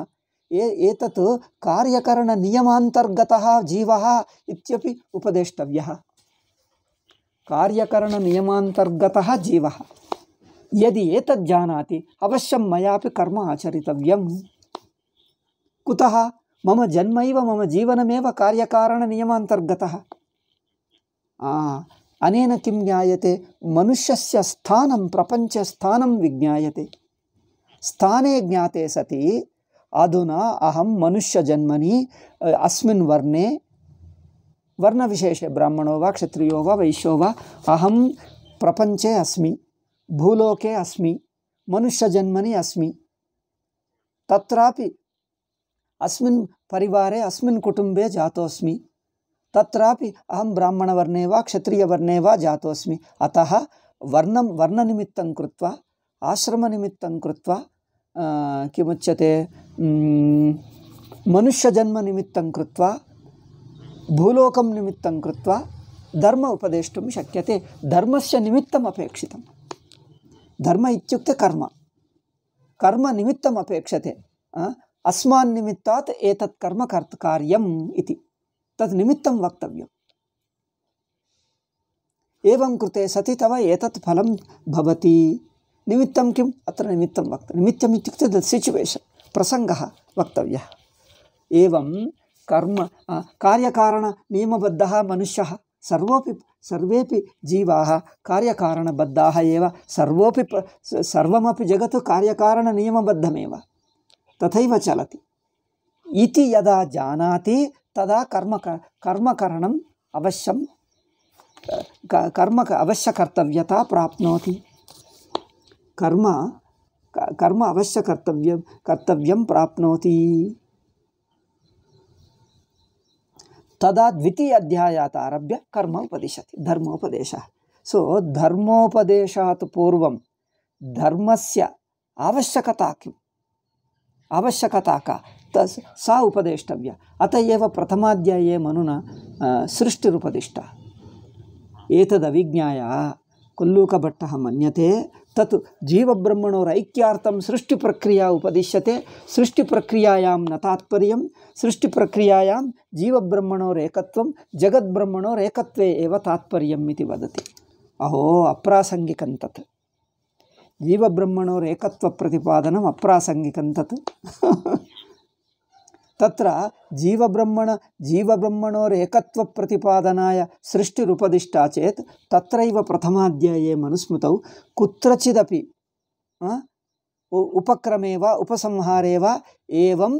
ए एतत् कार्यकरणनियमान्तर्गतः जीवः इत्यपि उपदेष्टव्यः कार्यकरणनियमान्तर्गतः जीवः यदि एतद् जानाति अवश्यं मयापि कर्म आचरितव्यं कुतः मम जन्मैव मम जीवनमेव कार्यकारणनियमान्तर्गतः अनेन किं ज्ञायते मनुष्यस्य स्थानं प्रपञ्चस्थानं विज्ञायते स्थाने ज्ञाते सति अधुना अहम मनुष्य जन्मनी अस्मिन् वर्णे वर्ण वर्णविशेषे ब्राह्मणो वा क्षत्रियो वा वैश्यो वा अहम प्रपंचे अस्मि भूलोके अस्मि मनुष्य जन्मनी अस्मि तत्रापि अस्मिन् परिवारे अस्मिन् कुटुम्बे जातोऽस्मि तत्रापि अहम ब्राह्मण वर्णे वा क्षत्रिय वर्णे वा जातोऽस्मि अतः वर्ण वर्णनिमित्तं कृत्वा आश्रम निमित्तं कृत्वा किमुच्यते मनुष्यजन्मनिमित्तं कृत्वा भूलोकं निमित्तं कृत्वा धर्म उपदेष्टुं शक्यते धर्मस्य निमित्तम् अपेक्षितं धर्म इत्युक्ते कर्म कर्म निमित्तम् अपेक्षते अस्मान् निमित्तात् एतत् कर्म कर्त कार्यम् इति तद् निमित्तं वक्तव्यम् एवं कृते सति तव एतत् फलं भवति निमित्तं किम् अत्र निमित्तं वक्त निमित्तम् इत्युक्ते द सिचुवेशन् प्रसंग वक्तव्यः एवं कर्म कार्यकारणनियमबद्धः मनुष्य सर्वोपि सर्वे जीवा कार्यकारणबद्धाः एव सर्वोपि सर्वमपि जगत् कार्यकारणनियमबद्धमेव तथैव चलति इति यदा जानाति तदा कर्म कर्मकरणम् अवश्यं कर्म अवश्यकर्तव्यता प्राप्नोति कर्म कर्म अवश्यकर्तव्यं कर्तव्यं कर्तव्यं प्राप्नोति तदा द्वितीयाध्यायात् आरभ्य कर्म उपदिशति धर्मोपदेशः सो धर्मोपदेशात् पूर्वं धर्मस्य आवश्यकता किम् आवश्यकता का त सा उपदेष्टव्या अत एव प्रथमाध्याये मनुना सृष्टिरुपदिष्टा एतदविज्ञाय कुल्लूकभट्टः मन्यते ತತ್ ಜೀವಬ್ರಹ್ಮಣೋರ ಐಕ್ಯಾರ್ಥಂ ಸೃಷ್ಟಿ ಪ್ರಕ್ರಿಯಾ ಉಪದಿಶ್ಯತೆ ಸೃಷ್ಟಿ ಪ್ರಕ್ರಿಯಾಂ ನ ತಾತ್ಪರ್ಯಂ ಸೃಷ್ಟಿ ಪ್ರಕ್ರಿಯಾಂ ಜೀವಬ್ರಹ್ಮಣೋರ ಏಕತ್ವಂ ಜಗದ್ಬ್ರಹ್ಮಣೋರ ಏಕತ್ವೇ ಏವ ತಾತ್ಪರ್ಯಂ ಇತಿ ವದತಿ ಅಹೋ ಅಪ್ರಾಸಂಗಿಕಂತತ್ ತತ್ ಜೀವಬ್ರಹ್ಮಣೋರ ಏಕತ್ವ ಪ್ರತಿಪಾದನ ಅಪ್ರಾಸಂಗಿಕಂತತ್ तत्र जीवब्रह्मण जीवब्रह्मणोरेकत्वप्रतिपादनाय सृष्टिरुपदिष्टा चेत् तत्रैव प्रथमाध्याये मनुस्मृतौ कुत्रचिदपि उपक्रमे वा उपसंहारे वा एवं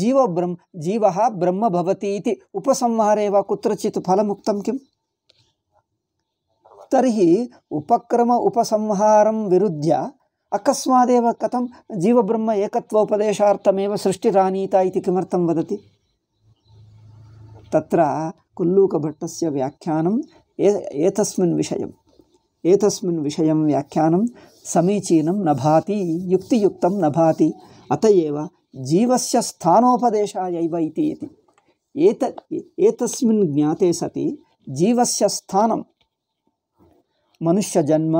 जीवब्रह्म जीवः ब्रह्म भवति इति उपसंहारे वा कुत्रचित् फलमुक्तं किम् तर्हि उपक्रम उपसंहारं विरुध्य अकस्मादेव कथं जीवब्रह्म एकत्वोपदेशार्थमेव सृष्टिरानीता इति किमर्थं वदति तत्र कुल्लूकभट्टस्य व्याख्यानम् ए एतस्मिन् विषयम् एतस्मिन् विषयं व्याख्यानं समीचीनं न भाति युक्तियुक्तं न भाति अत एव जीवस्य स्थानोपदेश इति एत एतस्मिन् ज्ञाते सति जीवस्य स्थानं मनुष्यजन्म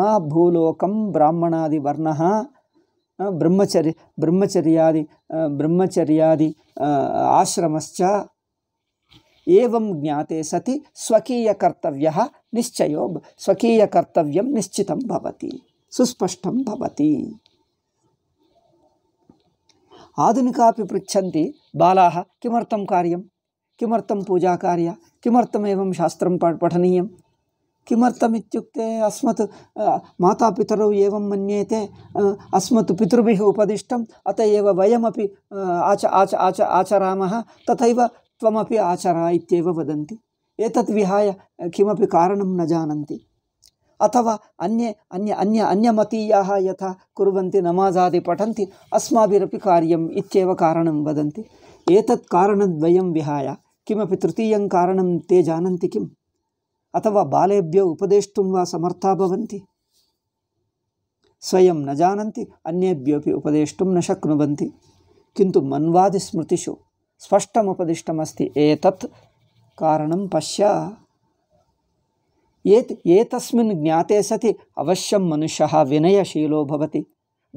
ब्राह्मणादि वर्ण ब्रह्मचर्य ब्रह्मचर्या ब्रह्मचर्यादि आश्रमश्च एवं ज्ञाते सति स्वकीयकर्तव्यः निश्चयो निश्चित निश्चितं भवति सुस्पष्टं भवति पृछति बाला किम कार्य किम पूजा कार्य किम शास्त्र पठनीय किमर्थम् इत्युक्ते अस्मत् मातापितरौ एवं मन्येते अस्मत् पितृभिः उपदिष्टम् अत एव वयमपि आच आच आच आचरामः तथैव त्वमपि आचर इत्येव वदन्ति एतत् विहाय किमपि कारणं न जानन्ति अथवा अन्ये अन्य अन्य अन्यमतीयाः यथा कुर्वन्ति नमाजादि पठन्ति अस्माभिरपि कार्यम् इत्येव कारणं वदन्ति एतत् कारणद्वयं विहाय किमपि तृतीयं कारणं ते जानन्ति किम् అథవా బాలేభ్య ఉపదేష్టం వా సమర్థాభవంతి స్వయం న జానంతి అన్యేభ్యోపి ఉపదేష్టం న శక్నువంతి కింటు మన్వాది స్మృతిషు స్పష్టముపదిష్టమస్తి ఏతత్ కారణం పశ్య ఏ ఏతస్మిన్ జ్ఞాతే సతి అవశ్యం మనుష్య వినయశీలో భవతి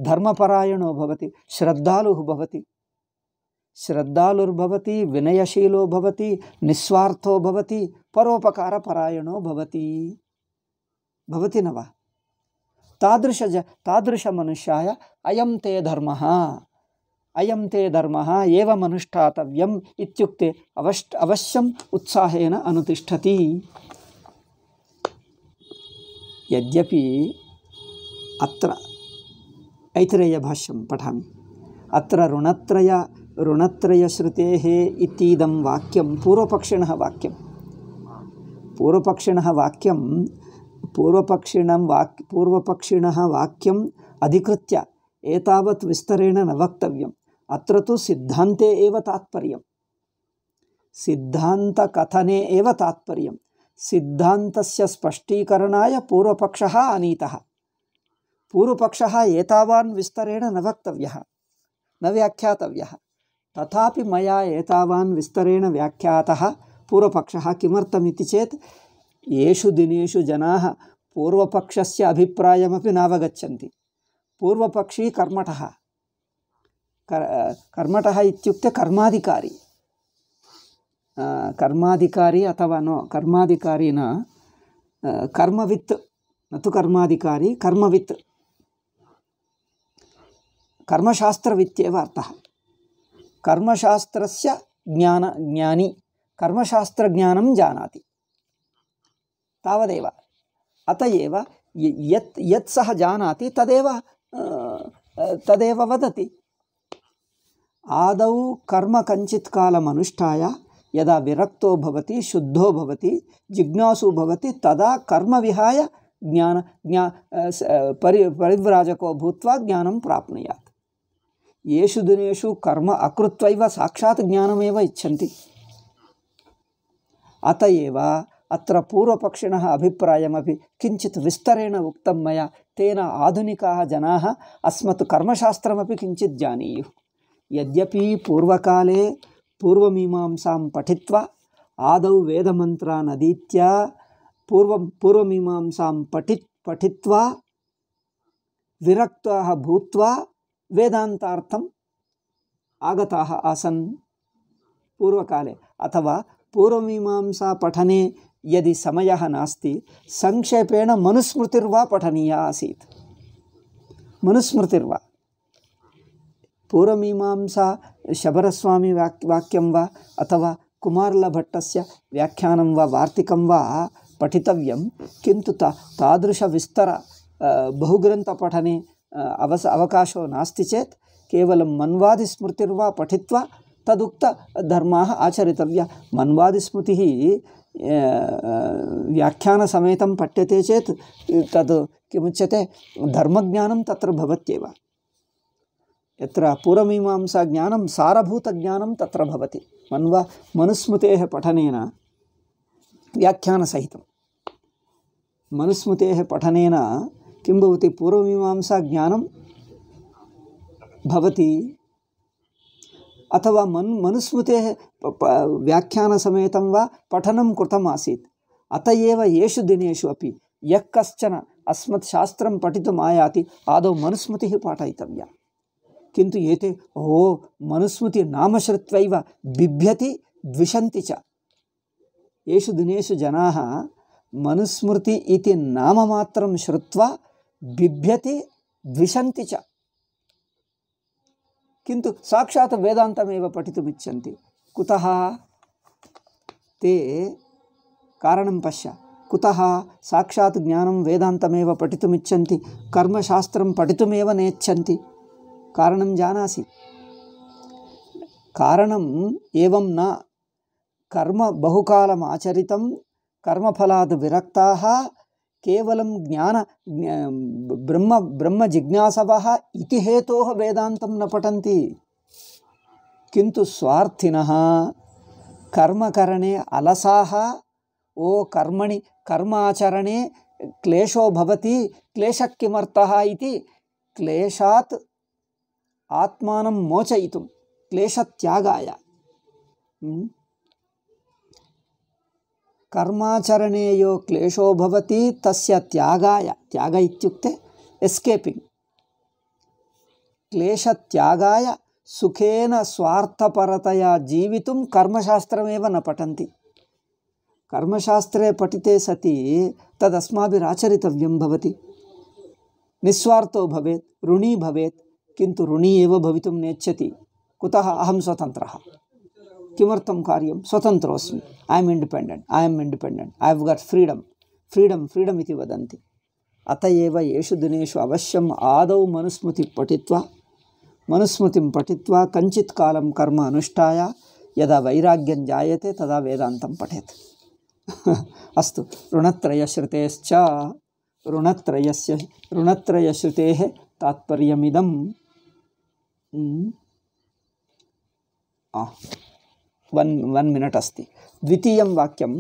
ధర్మపరాయణో భవతి శ్రద్ధాలు భవతి श्रद्धालुर विनयशीलो भवति निस्वार्थो भवति परोपकारपरायणो भवति भवति न वा तादृश तादृशमनुष्याय अयं ते धर्मः अयं ते धर्मः एवमनुष्ठातव्यम् इत्युक्ते अवश् अवश्यम् उत्साहेन अनुतिष्ठति यद्यपि अत्र ऐतिरेयभाष्यं पठामि अत्र ऋणत्रय ऋणत्रयश्रुते इतीदं वाक्यं पूर्वपक्षिण वाक्यं पूर्वपक्षिण वाक्यं पूर्वपक्षिण वाक् पूर्वपक्षिण वाक्यम् अधिकृत्य एतावत् विस्तरेण न वक्तव्यम् अत्र तु सिद्धान्ते एव तात्पर्यं सिद्धान्तकथने एव तात्पर्यं सिद्धान्तस्य स्पष्टीकरणाय पूर्वपक्षः आनीतः पूर्वपक्षः एतावान् विस्तरेण न वक्तव्यः न व्याख्यातव्यः तथापि मया एतावान् विस्तरेण व्याख्यातः पूर्वपक्षः किमर्थमिति चेत् येषु दिनेषु जनाः पूर्वपक्षस्य अभिप्रायमपि नावगच्छन्ति पूर्वपक्षी कर्मठः कर कर्मठः इत्युक्ते कर्माधिकारी कर्माधिकारी अथवा नो कर्माधिकारी न कर्मवित् न तु कर्माधिकारी कर्मवित् कर्मशास्त्रवित्येव अर्थः कर्मशास्त्र ज्ञान ज्ञानी कर्मशास्त्र कर्मशास्त्रज्ञानं जानाति तावदेव अतएव एव जानाति तदेव तदेव वदति आदौ कर्म कञ्चित् कालमनुष्ठाय यदा विरक्तो भवति शुद्धो भवति जिज्ञासु भवति तदा कर्म विहाय ज्ञान ज्ञा परि परिव्राजको भूत्वा ज्ञानं प्राप्नुयात् येषु दिनेषु कर्म अकृत्वैव साक्षात् ज्ञानमेव इच्छन्ति अत एव अत्र पूर्वपक्षिणः अभिप्रायमपि किञ्चित् विस्तरेण उक्तं मया तेन आधुनिकाः जनाः अस्मत् कर्मशास्त्रमपि किञ्चित् जानीयुः यद्यपि पूर्वकाले पूर्वमीमांसां पठित्वा आदौ वेदमन्त्रान् अधीत्य पूर्वं पूर्वमीमांसां पठि पठित्वा विरक्ताः भूत्वा वेदान्तार्थम् आगताः आसन् पूर्वकाले अथवा पूर्वमीमांसापठने यदि समयः नास्ति संक्षेपेण मनुस्मृतिर्वा पठनीया आसीत् मनुस्मृतिर्वा पूर्वमीमांसा शबरस्वामि वाक्यं वा अथवा कुमार्लभट्टस्य व्याख्यानं वा वार्तिकं वा पठितव्यं किन्तु त तादृशविस्तर बहुग्रन्थपठने अवस अवकाशो नास्ति चेत् केवलं मन्वादिस्मृतिर्वा पठित्वा तदुक्तधर्माः आचरितव्याः मन्वादिस्मृतिः व्याख्यानसमेतं पठ्यते चेत् तद् किमुच्यते धर्मज्ञानं तत्र भवत्येव यत्र पूर्वमीमांसाज्ञानं सारभूतज्ञानं तत्र भवति मन्वा मनुस्मृतेः पठनेन व्याख्यानसहितं मनुस्मृतेः पठनेन किं भवति पूर्वमीमांसाज्ञानं भवति अथवा मन् मनुस्मृतेः व्याख्यानसमेतं वा पठनं कृतम् आसीत् अत एव येषु दिनेषु अपि यः कश्चन अस्मत्शास्त्रं पठितुम् आयाति आदौ मनुस्मृतिः पाठयितव्या किन्तु एते ओ मनुस्मृतिर्नाम श्रुत्वैव बिभ्यति द्विषन्ति च येषु दिनेषु जनाः मनुस्मृति इति नाममात्रं श्रुत्वा బిభ్యతి ద్విషంతి చ కింటు సాక్షాత్ వేదాంతమే పఠితుమిచ్చి కుత తే కారణం పశ్య కుత సాక్షాత్ జ్ఞానం వేదాంతమే పఠితుమిచ్చి కర్మశాస్త్రం పఠితుమే నేచ్చి కారణం జానాసి కారణం ఏం నా కర్మ బహుకాలం ఆచరితం కర్మఫలాద్ విరక్తాः केवलं ज्ञान ब्रह्म ब्रह्मजिज्ञासवः इति हेतोः वेदान्तं न पठन्ति किन्तु स्वार्थिनः कर्मकरणे अलसाः ओ कर्मणि कर्माचरणे क्लेशो भवति क्लेशः किमर्थः इति क्लेशात् आत्मानं मोचयितुं क्लेशत्यागाय कर्माचरणे यो क्लेशो भवति तस्य त्यागाय त्याग इत्युक्ते एस्केपिंग क्लेश त्यागाय सुखेन स्वार्थपरतया जीवितुं कर्मशास्त्रमेव न पठन्ति कर्मशास्त्रे पठिते सति तदस्माभिराचरितव्यं भवति निस्वार्थो भवेत् ऋणी भवेत् किन्तु ऋणी एव भवितुं नेच्छति कुतः अहं स्वतन्त्रः किमर्थं कार्यम स्वतन्त्रोऽस्मि I am independent I am independent I have got freedom freedom freedom इति वदी अतएव एव येषु दिनेषु अवश्यम् आदौ मनुस्मृति पठित्वा मनुस्मृति पठित्वा कञ्चित् कालं कर्म अनुष्ठाय यदा वैराग्यं जायते तदा वेदान्तं पठेत् अस्तु ऋणत्रयश्रुतेश्च ऋणत्रयस्य ऋणत्रयश्रुतेः तात्पर्यमिदं वन् वन् मिनट् अस्ति द्वितीयं वाक्यं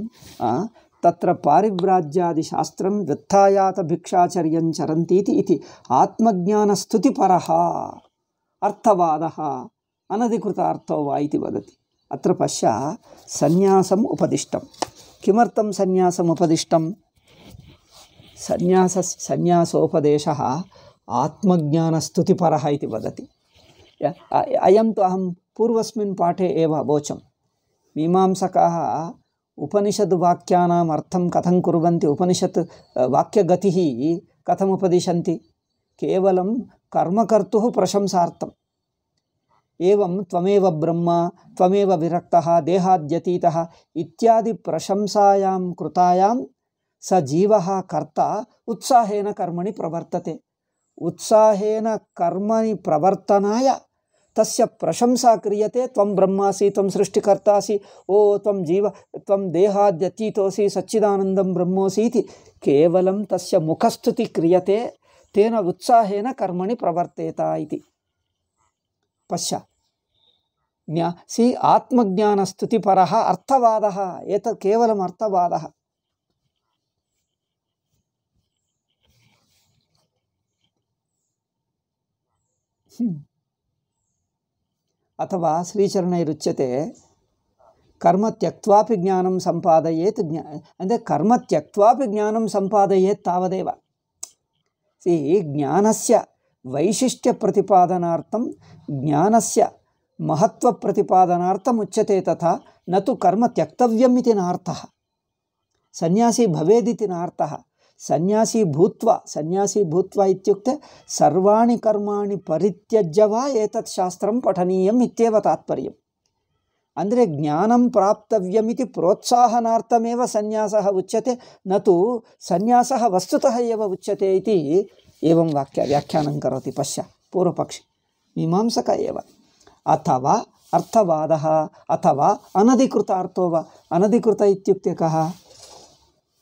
तत्र पारिव्राज्यादिशास्त्रं वृत्तायातभिक्षाचर्यं चरन्तीति इति आत्मज्ञानस्तुतिपरः अर्थवादः अनधिकृतार्थो वा इति वदति अत्र पश्य सन्न्यासम् उपदिष्टं किमर्थं सन्न्यासम् उपदिष्टं सन्न्यास सन्न्यासोपदेशः आत्मज्ञानस्तुतिपरः इति वदति अयं तु अहं पूर्वस्मिन् पाठे एव अवोचम् मीमांसकाः उपनिषद् वाक्यानाम् अर्थं कथं कुर्वन्ति उपनिषत् वाक्यगतिः कथमुपदिशन्ति केवलं कर्मकर्तुः प्रशंसार्थम् एवं त्वमेव ब्रह्म त्वमेव विरक्तः देहाद्यतीतः इत्यादि प्रशंसायां कृतायां स जीवः कर्ता उत्साहेन कर्मणि प्रवर्तते उत्साहेन कर्मणि प्रवर्तनाय तस्य प्रशंसा क्रियते त्वं ब्रह्मासि त्वं सृष्टिकर्तासि ओ त्वं जीव त्वं देहाद्यतीतोऽसि सच्चिदानन्दं ब्रह्मोऽसि इति केवलं तस्य मुखस्तुति क्रियते तेन उत्साहेन कर्मणि प्रवर्तेत इति पश्य ज्ञा सि आत्मज्ञानस्तुतिपरः अर्थवादः एतत् केवलम् अर्थवादः Hmm. अथवा ಶ್ರೀಚರಣ ಇರುಚ್ಯತೆ ಕರ್ಮ ತ್ಯಕ್ವಾಪಿ ಜ್ಞಾನಂ ಸಂಪಾದಯೇತ್ ಜ್ಞಾ ಅಂದರೆ ಕರ್ಮ ತ್ಯಕ್ವಾಪಿ ಜ್ಞಾನಂ ಸಂಪಾದಯೇತ್ ತಾವದೇವ ಸಿ ಜ್ಞಾನಸ್ಯ ವೈಶಿಷ್ಟ್ಯ ಪ್ರತಿಪಾದನಾರ್ಥಂ ಜ್ಞಾನಸ್ಯ ಮಹತ್ವ ಪ್ರತಿಪಾದನಾರ್ಥಂ ಉಚ್ಯತೆ ತಥಾ ನತು ಕರ್ಮ ತ್ಯಕ್ತವ್ಯಂ ಇತಿ ನಾರ್ಥಃ ಸನ್ಯಾಸಿ ಭವೇದಿತಿ ನಾರ್ಥಃ संन्यासी भूत्वा संन्यासी भूत्वा इत्युक्ते सर्वाणि कर्माणि परित्यज्य वा एतत् शास्त्रं पठनीयम् इत्येव तात्पर्यम् अन्द्रे ज्ञानं प्राप्तव्यमिति इति प्रोत्साहनार्थमेव संन्यासः उच्यते न तु संन्यासः वस्तुतः एव उच्यते इति एवं वाक्य व्याख्यानं करोति पश्य पूर्वपक्षे मीमांसक एव अथवा अर्थवादः अथवा अनधिकृतार्थो वा अनधिकृत इत्युक्ते कः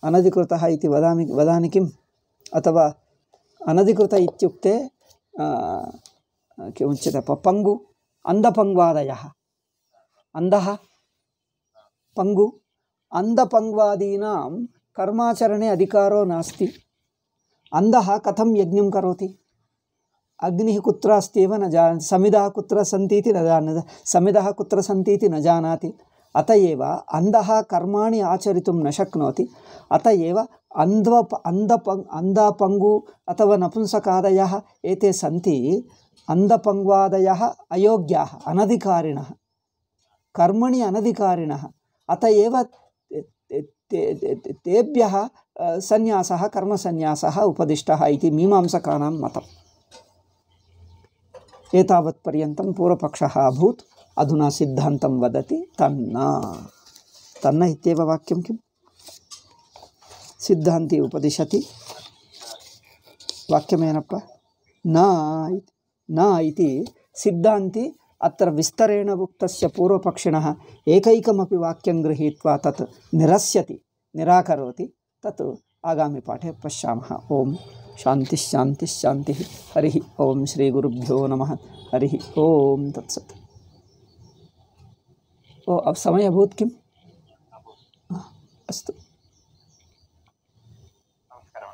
अनधिकृतः इति वदामि वदानि अथवा अनधिकृत इत्युक्ते किम् उच्यते पङ्गु अन्धपङ्ग्वादयः अन्धः कर्माचरणे अधिकारो नास्ति अन्धः कथं यज्ञं करोति अग्निः कुत्र अस्ति न जा समिधः कुत्र सन्ति न जानाति समिधः कुत्र सन्ति न जानाति अतएव अंध कर्मा कर्माणि आचरितुं न शक्नोति अत एव अन्ध्व अन्धप अथवा नपुंसकादयः एते सन्ति अन्धपङ्ग्वादयः अयोग्याः अनधिकारिणः कर्मणि अनधिकारिणः अत एव तेभ्यः सन्यासः कर्मसन्यासः उपदिष्टः इति मीमांसकानां मतम् एतावत्पर्यन्तं पूर्वपक्षः अभूत् अधुना सिद्धांत वदति तन्न तन्न इत्येव वाक्यं किं सिद्धान्ति उपदिशति वाक्यमेनप्प न इति न अत्र विस्तरेण उक्तस्य पूर्वपक्षिणः एकैकमपि वाक्यं गृहीत्वा तत् निरस्यति निराकरोति तत् आगामिपाठे पश्यामः ॐ शान्तिश्शान्तिश्शान्तिः हरिः ॐ श्रीगुरुभ्यो नमः हरिः ॐ तत्सत् तो अब समय अभूत किम हाँ, अस्तु